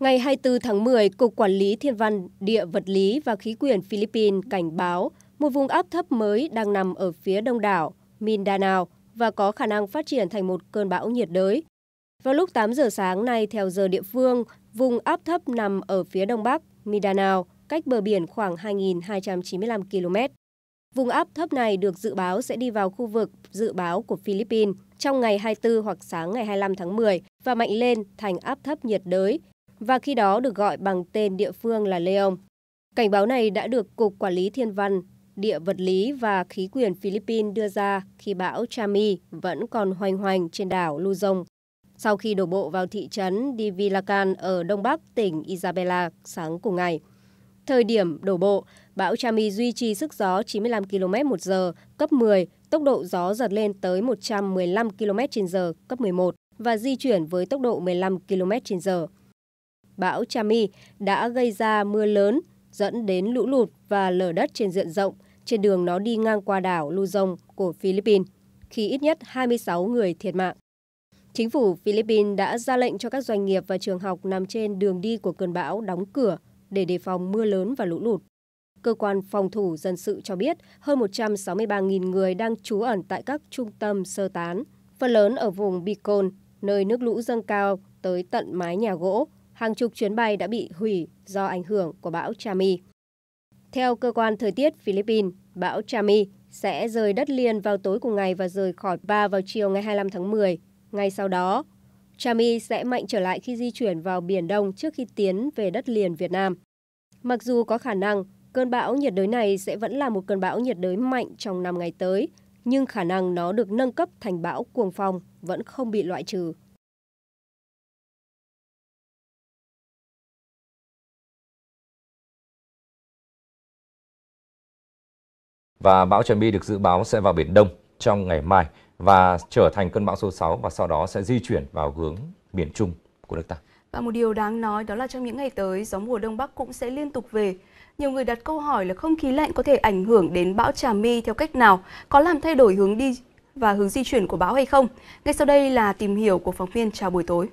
Ngày 24 tháng 10, Cục Quản lý Thiên văn, Địa vật lý và Khí quyển Philippines cảnh báo một vùng áp thấp mới đang nằm ở phía đông đảo Mindanao và có khả năng phát triển thành một cơn bão nhiệt đới. Vào lúc 8 giờ sáng nay theo giờ địa phương, vùng áp thấp nằm ở phía đông bắc Mindanao, cách bờ biển khoảng 2.295 km. Vùng áp thấp này được dự báo sẽ đi vào khu vực dự báo của Philippines trong ngày 24 hoặc sáng ngày 25 tháng 10 và mạnh lên thành áp thấp nhiệt đới và khi đó được gọi bằng tên địa phương là Leon. Cảnh báo này đã được Cục Quản lý Thiên văn, Địa vật lý và Khí quyển Philippines đưa ra khi bão Chami vẫn còn hoành hoành trên đảo Luzon sau khi đổ bộ vào thị trấn Divilacan ở đông bắc tỉnh Isabela sáng cùng ngày. Thời điểm đổ bộ, bão Chami duy trì sức gió 95 km một giờ, cấp 10, tốc độ gió giật lên tới 115 km h cấp 11 và di chuyển với tốc độ 15 km h bão Chami đã gây ra mưa lớn, dẫn đến lũ lụt và lở đất trên diện rộng trên đường nó đi ngang qua đảo Luzon của Philippines, khi ít nhất 26 người thiệt mạng. Chính phủ Philippines đã ra lệnh cho các doanh nghiệp và trường học nằm trên đường đi của cơn bão đóng cửa để đề phòng mưa lớn và lũ lụt. Cơ quan phòng thủ dân sự cho biết hơn 163.000 người đang trú ẩn tại các trung tâm sơ tán, phần lớn ở vùng Bicol, nơi nước lũ dâng cao tới tận mái nhà gỗ hàng chục chuyến bay đã bị hủy do ảnh hưởng của bão Chami. Theo cơ quan thời tiết Philippines, bão Chami sẽ rời đất liền vào tối cùng ngày và rời khỏi Ba vào chiều ngày 25 tháng 10. Ngay sau đó, Chami sẽ mạnh trở lại khi di chuyển vào Biển Đông trước khi tiến về đất liền Việt Nam. Mặc dù có khả năng cơn bão nhiệt đới này sẽ vẫn là một cơn bão nhiệt đới mạnh trong năm ngày tới, nhưng khả năng nó được nâng cấp thành bão cuồng phong vẫn không bị loại trừ. Và bão Trần Mi được dự báo sẽ vào Biển Đông trong ngày mai và trở thành cơn bão số 6 và sau đó sẽ di chuyển vào hướng miền Trung của nước ta. Và một điều đáng nói đó là trong những ngày tới, gió mùa Đông Bắc cũng sẽ liên tục về. Nhiều người đặt câu hỏi là không khí lạnh có thể ảnh hưởng đến bão Trà My theo cách nào, có làm thay đổi hướng đi và hướng di chuyển của bão hay không? Ngay sau đây là tìm hiểu của phóng viên chào buổi tối.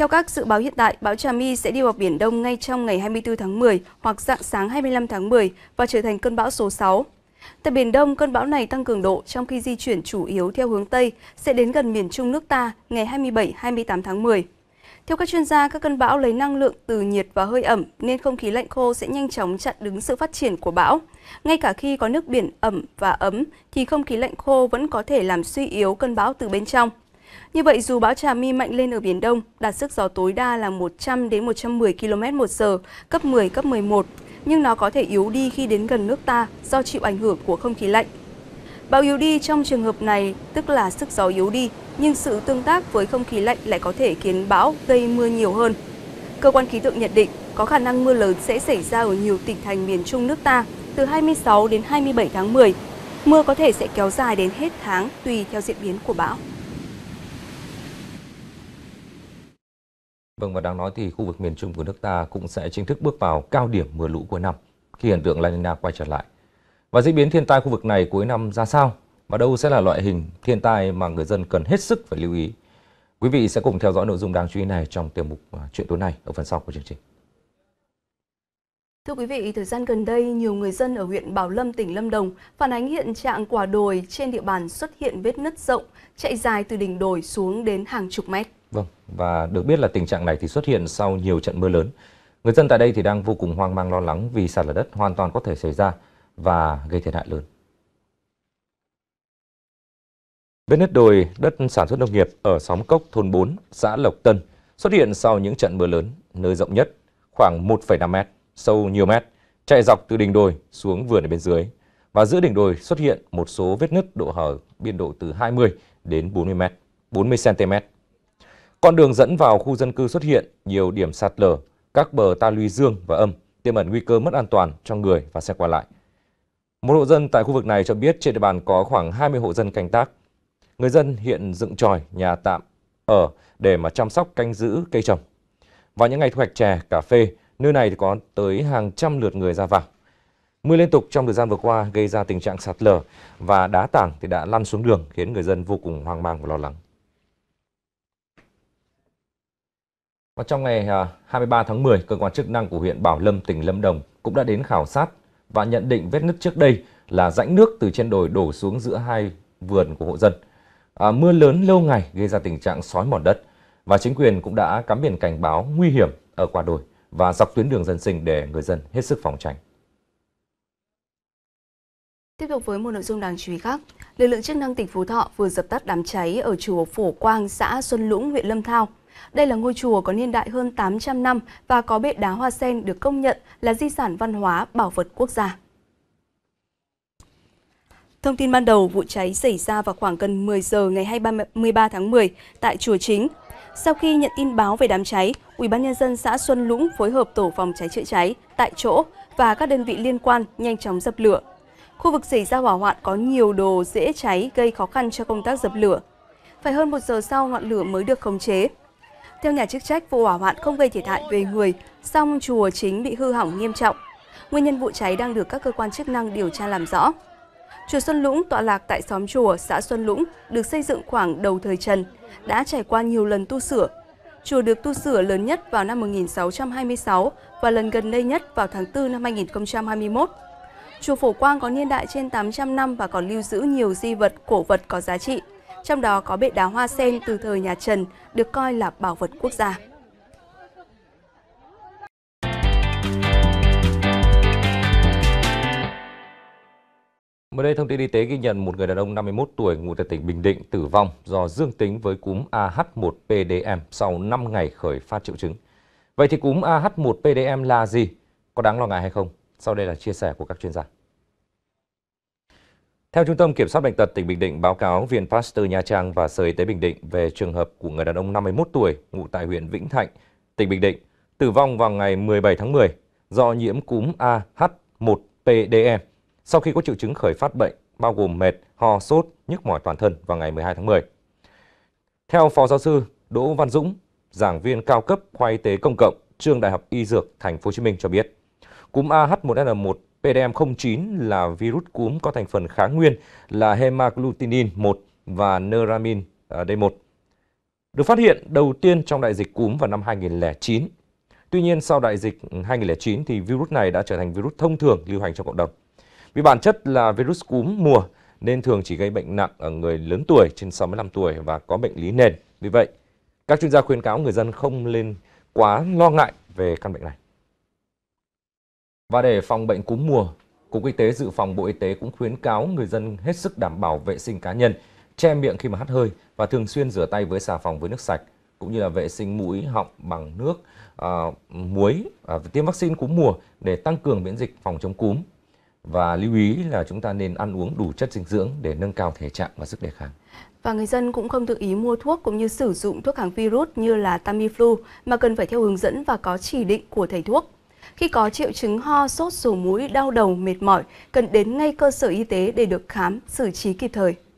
Theo các dự báo hiện tại, bão Chami sẽ đi vào Biển Đông ngay trong ngày 24 tháng 10 hoặc dạng sáng 25 tháng 10 và trở thành cơn bão số 6. Tại Biển Đông, cơn bão này tăng cường độ trong khi di chuyển chủ yếu theo hướng Tây sẽ đến gần miền Trung nước ta ngày 27-28 tháng 10. Theo các chuyên gia, các cơn bão lấy năng lượng từ nhiệt và hơi ẩm nên không khí lạnh khô sẽ nhanh chóng chặn đứng sự phát triển của bão. Ngay cả khi có nước biển ẩm và ấm thì không khí lạnh khô vẫn có thể làm suy yếu cơn bão từ bên trong. Như vậy, dù bão Trà My mạnh lên ở Biển Đông, đạt sức gió tối đa là 100 đến 110 km một giờ, cấp 10, cấp 11, nhưng nó có thể yếu đi khi đến gần nước ta do chịu ảnh hưởng của không khí lạnh. Bão yếu đi trong trường hợp này tức là sức gió yếu đi, nhưng sự tương tác với không khí lạnh lại có thể khiến bão gây mưa nhiều hơn. Cơ quan khí tượng nhận định có khả năng mưa lớn sẽ xảy ra ở nhiều tỉnh thành miền Trung nước ta từ 26 đến 27 tháng 10. Mưa có thể sẽ kéo dài đến hết tháng tùy theo diễn biến của bão. Vâng và đáng nói thì khu vực miền Trung của nước ta cũng sẽ chính thức bước vào cao điểm mưa lũ cuối năm khi hiện tượng La Nina quay trở lại. Và diễn biến thiên tai khu vực này cuối năm ra sao? Và đâu sẽ là loại hình thiên tai mà người dân cần hết sức phải lưu ý? Quý vị sẽ cùng theo dõi nội dung đáng chú ý này trong tiểu mục à, chuyện tối nay ở phần sau của chương trình. Thưa quý vị, thời gian gần đây, nhiều người dân ở huyện Bảo Lâm, tỉnh Lâm Đồng phản ánh hiện trạng quả đồi trên địa bàn xuất hiện vết nứt rộng, chạy dài từ đỉnh đồi xuống đến hàng chục mét. Vâng, và được biết là tình trạng này thì xuất hiện sau nhiều trận mưa lớn. Người dân tại đây thì đang vô cùng hoang mang lo lắng vì sạt lở đất hoàn toàn có thể xảy ra và gây thiệt hại lớn. Vết nứt đồi đất sản xuất nông nghiệp ở xóm Cốc, thôn 4, xã Lộc Tân xuất hiện sau những trận mưa lớn, nơi rộng nhất khoảng 1,5 mét, sâu nhiều mét, chạy dọc từ đỉnh đồi xuống vườn ở bên dưới. Và giữa đỉnh đồi xuất hiện một số vết nứt độ hở biên độ từ 20 đến 40 mét, 40 cm. Con đường dẫn vào khu dân cư xuất hiện nhiều điểm sạt lở, các bờ ta luy dương và âm, tiềm ẩn nguy cơ mất an toàn cho người và xe qua lại. Một hộ dân tại khu vực này cho biết trên địa bàn có khoảng 20 hộ dân canh tác. Người dân hiện dựng tròi, nhà tạm, ở để mà chăm sóc canh giữ cây trồng. Vào những ngày thu hoạch chè, cà phê, nơi này thì có tới hàng trăm lượt người ra vào. Mưa liên tục trong thời gian vừa qua gây ra tình trạng sạt lở và đá tảng thì đã lăn xuống đường khiến người dân vô cùng hoang mang và lo lắng. Và trong ngày 23 à, tháng 10, cơ quan chức năng của huyện Bảo Lâm, tỉnh Lâm Đồng cũng đã đến khảo sát và nhận định vết nứt trước đây là rãnh nước từ trên đồi đổ xuống giữa hai vườn của hộ dân. À, mưa lớn lâu ngày gây ra tình trạng sói mòn đất và chính quyền cũng đã cắm biển cảnh báo nguy hiểm ở quả đồi và dọc tuyến đường dân sinh để người dân hết sức phòng tránh. Tiếp tục với một nội dung đáng chú ý khác, lực lượng chức năng tỉnh Phú Thọ vừa dập tắt đám cháy ở chùa Phổ Quang, xã Xuân Lũng, huyện Lâm Thao. Đây là ngôi chùa có niên đại hơn 800 năm và có bệ đá hoa sen được công nhận là di sản văn hóa bảo vật quốc gia. Thông tin ban đầu, vụ cháy xảy ra vào khoảng gần 10 giờ ngày 23 tháng 10 tại chùa chính. Sau khi nhận tin báo về đám cháy, UBND xã Xuân Lũng phối hợp tổ phòng cháy chữa cháy tại chỗ và các đơn vị liên quan nhanh chóng dập lửa. Khu vực xảy ra hỏa hoạn có nhiều đồ dễ cháy gây khó khăn cho công tác dập lửa. Phải hơn một giờ sau ngọn lửa mới được khống chế. Theo nhà chức trách, vụ hỏa hoạn không gây thiệt hại về người, song chùa chính bị hư hỏng nghiêm trọng. Nguyên nhân vụ cháy đang được các cơ quan chức năng điều tra làm rõ. Chùa Xuân Lũng tọa lạc tại xóm chùa, xã Xuân Lũng, được xây dựng khoảng đầu thời Trần, đã trải qua nhiều lần tu sửa. Chùa được tu sửa lớn nhất vào năm 1626 và lần gần đây nhất vào tháng 4 năm 2021. Chùa Phổ Quang có niên đại trên 800 năm và còn lưu giữ nhiều di vật, cổ vật có giá trị trong đó có bệ đá hoa sen từ thời nhà Trần được coi là bảo vật quốc gia. Mới đây, thông tin y tế ghi nhận một người đàn ông 51 tuổi ngụ tại tỉnh Bình Định tử vong do dương tính với cúm AH1PDM sau 5 ngày khởi phát triệu chứng. Vậy thì cúm AH1PDM là gì? Có đáng lo ngại hay không? Sau đây là chia sẻ của các chuyên gia. Theo Trung tâm Kiểm soát Bệnh tật tỉnh Bình Định báo cáo Viện Pasteur Nha Trang và Sở Y tế Bình Định về trường hợp của người đàn ông 51 tuổi ngụ tại huyện Vĩnh Thạnh, tỉnh Bình Định, tử vong vào ngày 17 tháng 10 do nhiễm cúm AH1PDE sau khi có triệu chứng khởi phát bệnh bao gồm mệt, ho, sốt, nhức mỏi toàn thân vào ngày 12 tháng 10. Theo Phó Giáo sư Đỗ Văn Dũng, giảng viên cao cấp khoa y tế công cộng, trường Đại học Y Dược Thành phố Hồ Chí Minh cho biết, cúm AH1N1 PDM09 là virus cúm có thành phần kháng nguyên là hemagglutinin 1 và neramin à, D1. Được phát hiện đầu tiên trong đại dịch cúm vào năm 2009. Tuy nhiên sau đại dịch 2009 thì virus này đã trở thành virus thông thường lưu hành trong cộng đồng. Vì bản chất là virus cúm mùa nên thường chỉ gây bệnh nặng ở người lớn tuổi trên 65 tuổi và có bệnh lý nền. Vì vậy, các chuyên gia khuyến cáo người dân không nên quá lo ngại về căn bệnh này. Và để phòng bệnh cúm mùa, Cục Y tế Dự phòng Bộ Y tế cũng khuyến cáo người dân hết sức đảm bảo vệ sinh cá nhân, che miệng khi mà hắt hơi và thường xuyên rửa tay với xà phòng với nước sạch, cũng như là vệ sinh mũi, họng bằng nước, à, muối, à, tiêm vaccine cúm mùa để tăng cường miễn dịch phòng chống cúm. Và lưu ý là chúng ta nên ăn uống đủ chất dinh dưỡng để nâng cao thể trạng và sức đề kháng. Và người dân cũng không tự ý mua thuốc cũng như sử dụng thuốc kháng virus như là Tamiflu mà cần phải theo hướng dẫn và có chỉ định của thầy thuốc. Khi có triệu chứng ho, sốt, sổ mũi, đau đầu, mệt mỏi, cần đến ngay cơ sở y tế để được khám, xử trí kịp thời.